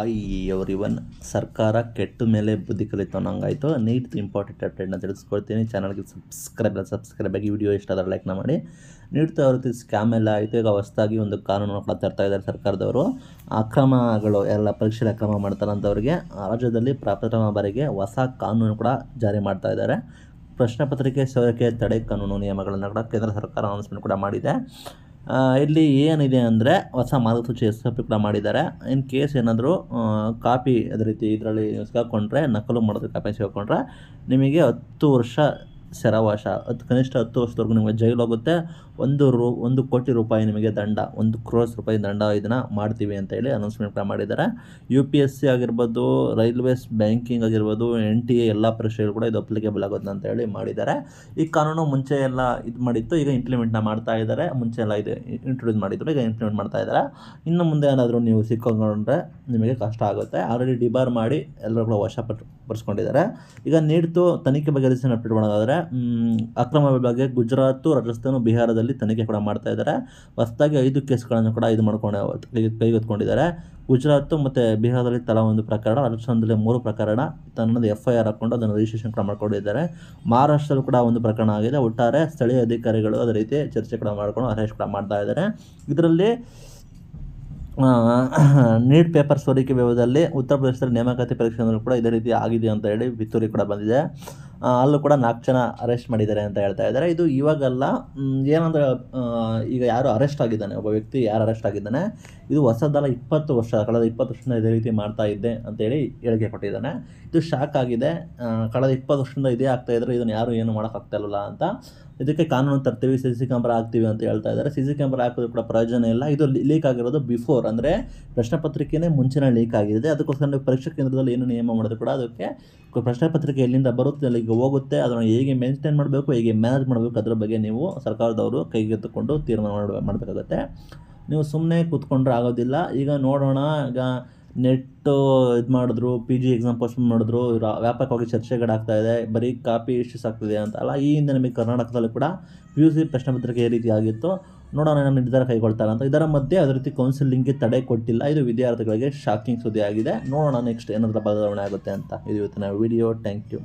I every ಇವನ್ ಸರ್ಕಾರ ಕೆಟ್ಟ ಮೇಲೆ ಬುದ್ಧಿ ಕಲಿತು ಅನ್ನೋಂಗಾಯ್ತು ನೀಟ್ ಇಂಪಾರ್ಟೆಂಟ್ ಅಪ್ಡೇಟ್ನ ತಿಳಿಸ್ಕೊಡ್ತೀನಿ ಚಾನಲ್ಗೆ ಸಬ್ಸ್ಕ್ರೈಬ್ ಸಬ್ಸ್ಕ್ರೈಬ್ ಆಗಿ ವಿಡಿಯೋ ಇಷ್ಟ ಲೈಕ್ ಲೈಕ್ನ ಮಾಡಿ ನೀಡ್ತಾ ಅವ್ರ ಸ್ಕ್ಯಾಮ್ ಎಲ್ಲ ಆಯಿತು ಈಗ ಹೊಸದಾಗಿ ಒಂದು ಕಾನೂನು ಕೂಡ ತರ್ತಾ ಇದ್ದಾರೆ ಸರ್ಕಾರದವರು ಅಕ್ರಮಗಳು ಎಲ್ಲ ಪರೀಕ್ಷೆಯಲ್ಲಿ ಅಕ್ರಮ ಮಾಡ್ತಾರಂಥವ್ರಿಗೆ ರಾಜ್ಯದಲ್ಲಿ ಪ್ರಪ್ರಥಮ ಬಾರಿಗೆ ಹೊಸ ಕಾನೂನು ಕೂಡ ಜಾರಿ ಮಾಡ್ತಾ ಇದ್ದಾರೆ ಪ್ರಶ್ನೆ ಪತ್ರಿಕೆ ಸೋರಿಕೆ ತಡೆ ಕಾನೂನು ನಿಯಮಗಳನ್ನು ಕೂಡ ಕೇಂದ್ರ ಸರ್ಕಾರ ಅನೌನ್ಸ್ಮೆಂಟ್ ಕೂಡ ಮಾಡಿದೆ ಇಲ್ಲಿ ಏನಿದೆ ಅಂದರೆ ಹೊಸ ಮಾರ್ಗಸೂಚಿ ಎಸ್ಎಪಿ ಕೂಡ ಮಾಡಿದ್ದಾರೆ ಇನ್ ಕೇಸ್ ಏನಾದರೂ ಕಾಪಿ ಅದೇ ರೀತಿ ಇದರಲ್ಲಿ ಕೊಂಡ್ರೆ ನಕಲು ಮಾಡೋದು ಕಾಪಿ ಸಿಗಾಕೊಂಡ್ರೆ ನಿಮಗೆ ಹತ್ತು ವರ್ಷ ಸೆರವಾಶ ಹತ್ತು ಕನಿಷ್ಠ ಹತ್ತು ವರ್ಷದವರೆಗೂ ನಿಮಗೆ ಜೈಲಾಗುತ್ತೆ ಒಂದು ರೂ ಒಂದು ಕೋಟಿ ರೂಪಾಯಿ ನಿಮಗೆ ದಂಡ ಒಂದು ಕ್ರೋಸ್ ರೂಪಾಯಿ ದಂಡ ಇದನ್ನು ಮಾಡ್ತೀವಿ ಅಂತ ಹೇಳಿ ಅನೌನ್ಸ್ಮೆಂಟ್ ಮಾಡಿದ್ದಾರೆ ಯು ಪಿ ಎಸ್ ಸಿ ಆಗಿರ್ಬೋದು ರೈಲ್ವೇಸ್ ಬ್ಯಾಂಕಿಂಗ್ ಆಗಿರ್ಬೋದು ಎನ್ ಟಿ ಎ ಎಲ್ಲ ಪರೀಕ್ಷೆಗಳು ಕೂಡ ಇದು ಅಪ್ಲಿಕೇಬಲ್ ಆಗುತ್ತೆ ಅಂತ ಹೇಳಿ ಮಾಡಿದ್ದಾರೆ ಈ ಕಾನೂನು ಮುಂಚೆ ಎಲ್ಲ ಇದು ಮಾಡಿತ್ತು ಈಗ ಇಂಪ್ಲಿಮೆಂಟ್ನ ಮಾಡ್ತಾ ಇದ್ದಾರೆ ಮುಂಚೆ ಎಲ್ಲ ಇದು ಇಂಟ್ರೊಡ್ಯೂಸ್ ಮಾಡಿದ್ರು ಈಗ ಇಂಪ್ಲಿಮೆಂಟ್ ಮಾಡ್ತಾ ಇದ್ದಾರೆ ಇನ್ನು ಮುಂದೆ ಏನಾದರೂ ನೀವು ಸಿಕ್ಕೊಂಡ್ರೆ ನಿಮಗೆ ಕಷ್ಟ ಆಗುತ್ತೆ ಆಲ್ರೆಡಿ ಡಿಬಾರ್ ಮಾಡಿ ಎಲ್ಲರೂ ಕೂಡ ಬರ್ಸ್ಕೊಂಡಿದ್ದಾರೆ ಈಗ ನೀಡ್ತು ತನಿಖೆ ಬಗ್ಗೆ ರೀಸನ್ ಅಪ್ಡೇಟ್ ಮಾಡೋದಾದರೆ ಅಕ್ರಮ ಬಗ್ಗೆ ಗುಜರಾತ್ ರಾಜಸ್ಥಾನ ಬಿಹಾರದಲ್ಲಿ ತನಿಖೆ ಕೂಡ ಮಾಡ್ತಾ ಇದ್ದಾರೆ ಹೊಸದಾಗಿ ಐದು ಕೇಸ್ಗಳನ್ನು ಕೂಡ ಇದು ಮಾಡ್ಕೊಂಡು ಕೈಗೆತ್ಕೊಂಡಿದ್ದಾರೆ ಗುಜರಾತ್ ಮತ್ತು ಬಿಹಾರದಲ್ಲಿ ತಲಾ ಒಂದು ಪ್ರಕರಣ ರಾಜಸ್ಥಾನದಲ್ಲಿ ಮೂರು ಪ್ರಕರಣ ತನ್ನದು ಎಫ್ ಐ ಆರ್ ಹಾಕೊಂಡು ಅದನ್ನು ರಿಜಿಸ್ಟ್ರೇಷನ್ ಕೂಡ ಮಾಡ್ಕೊಂಡಿದ್ದಾರೆ ಮಹಾರಾಷ್ಟ್ರದಲ್ಲೂ ಕೂಡ ಒಂದು ಪ್ರಕರಣ ಆಗಿದೆ ಒಟ್ಟಾರೆ ಸ್ಥಳೀಯ ಅಧಿಕಾರಿಗಳು ಅದೇ ರೀತಿ ಚರ್ಚೆ ಕೂಡ ಮಾಡಿಕೊಂಡು ಅರೆಸ್ಟ್ ಕೂಡ ಮಾಡ್ತಾ ಇದ್ದಾರೆ ಇದರಲ್ಲಿ ನೀಟ್ ಪೇಪರ್ ಸೋರಿಕೆ ವ್ಯವಹಾರದಲ್ಲಿ ಉತ್ತರ ಪ್ರದೇಶದಲ್ಲಿ ನೇಮಕಾತಿ ಪರೀಕ್ಷೆ ಕೂಡ ಇದೇ ರೀತಿ ಆಗಿದೆ ಅಂತ ಹೇಳಿ ಬಿತ್ತೂರಿ ಕೂಡ ಬಂದಿದೆ ಅಲ್ಲೂ ಕೂಡ ನಾಲ್ಕು ಜನ ಅರೆಸ್ಟ್ ಮಾಡಿದ್ದಾರೆ ಅಂತ ಹೇಳ್ತಾ ಇದ್ದಾರೆ ಇದು ಇವಾಗಲ್ಲ ಏನಂದ್ರೆ ಈಗ ಯಾರು ಅರೆಸ್ಟ್ ಆಗಿದ್ದಾನೆ ಒಬ್ಬ ವ್ಯಕ್ತಿ ಯಾರು ಅರೆಸ್ಟ್ ಆಗಿದ್ದಾನೆ ಇದು ಹೊಸದಲ್ಲ ಇಪ್ಪತ್ತು ವರ್ಷ ಕಳೆದ ಇಪ್ಪತ್ತು ವರ್ಷದಿಂದ ಇದೇ ರೀತಿ ಮಾಡ್ತಾ ಇದ್ದೆ ಅಂತೇಳಿ ಹೇಳಿಕೆ ಕೊಟ್ಟಿದ್ದಾನೆ ಇದು ಶಾಕ್ ಆಗಿದೆ ಕಳೆದ ಇಪ್ಪತ್ತು ವರ್ಷದಿಂದ ಇದೇ ಆಗ್ತಾ ಇದ್ದರೆ ಇದನ್ನು ಯಾರು ಏನು ಮಾಡೋಕ್ಕಾಗ್ತಾ ಇಲ್ಲ ಅಂತ ಇದಕ್ಕೆ ಕಾನೂನು ತರ್ತೀವಿ ಸಿ ಸಿ ಕ್ಯಾಮ್ರಾ ಹಾಕ್ತೀವಿ ಅಂತ ಹೇಳ್ತಾ ಇದ್ದಾರೆ ಸಿ ಸಿ ಕ್ಯಾಮ್ರಾ ಹಾಕೋದು ಕೂಡ ಪ್ರಯೋಜನ ಇಲ್ಲ ಇದು ಲೀಕ್ ಆಗಿರೋದು ಬಿಫೋರ್ ಅಂದರೆ ಪ್ರಶ್ನೆ ಪತ್ರಿಕೆನೇ ಮುಂಚೆನೇ ಲೀಕ್ ಆಗಿದೆ ಅದಕ್ಕೋಸ್ಕರ ನೀವು ಪರೀಕ್ಷಾ ಕೇಂದ್ರದಲ್ಲಿ ಏನು ನಿಯಮ ಮಾಡೋದು ಕೂಡ ಅದಕ್ಕೆ ಪ್ರಶ್ನೆ ಪತ್ರಿಕೆ ಎಲ್ಲಿಂದ ಬರುತ್ತೆ ಅಲ್ಲಿಗೆ ಹೋಗುತ್ತೆ ಅದನ್ನು ಹೇಗೆ ಮೇಂಟೈನ್ ಮಾಡಬೇಕು ಹೇಗೆ ಮ್ಯಾನೇಜ್ ಮಾಡಬೇಕು ಅದರ ಬಗ್ಗೆ ನೀವು ಸರ್ಕಾರದವರು ಕೈಗೆತ್ತಿಕೊಂಡು ತೀರ್ಮಾನ ಮಾಡಬೇಕಾಗುತ್ತೆ ನೀವು ಸುಮ್ಮನೆ ಕೂತ್ಕೊಂಡ್ರೆ ಆಗೋದಿಲ್ಲ ಈಗ ನೋಡೋಣ ಈಗ ನೆಟ್ಟು ಇದು ಮಾಡಿದ್ರು ಪಿ ಜಿ ಎಕ್ಸಾಮ್ ಪೋಸ್ಟ್ಪೋನ್ ಮಾಡಿದ್ರು ವ್ಯಾಪಕವಾಗಿ ಚರ್ಚೆಗಳಾಗ್ತಾ ಇದೆ ಬರೀ ಕಾಪಿ ಇಶ್ಯೂಸ್ ಆಗ್ತಿದೆ ಅಂತ ಅಲ್ಲ ಈ ಹಿಂದೆ ನಮಗೆ ಕರ್ನಾಟಕದಲ್ಲಿ ಕೂಡ ಪಿ ಯು ಸಿ ಪ್ರಶ್ನೆ ಪತ್ರಿಕೆ ಈ ರೀತಿ ಆಗಿತ್ತು ನೋಡೋಣ ನಮ್ಮ ನಿರ್ಧಾರ ಕೈಗೊಳ್ತಾರೆ ಅಂತ ಇದರ ಮಧ್ಯೆ ಅದೇ ರೀತಿ ಕೌನ್ಸಿಲಿಂಗ್ಗೆ ತಡೆ ಕೊಟ್ಟಿಲ್ಲ ಇದು ವಿದ್ಯಾರ್ಥಿಗಳಿಗೆ ಶಾಕಿಂಗ್ ಸುದ್ದಿ ಆಗಿದೆ ನೋಡೋಣ ನೆಕ್ಸ್ಟ್ ಏನಾದರೂ ಬದಲಾವಣೆ ಆಗುತ್ತೆ ಅಂತ ಇದು ಇವತ್ತಿನ ವಿಡಿಯೋ ಥ್ಯಾಂಕ್ ಯು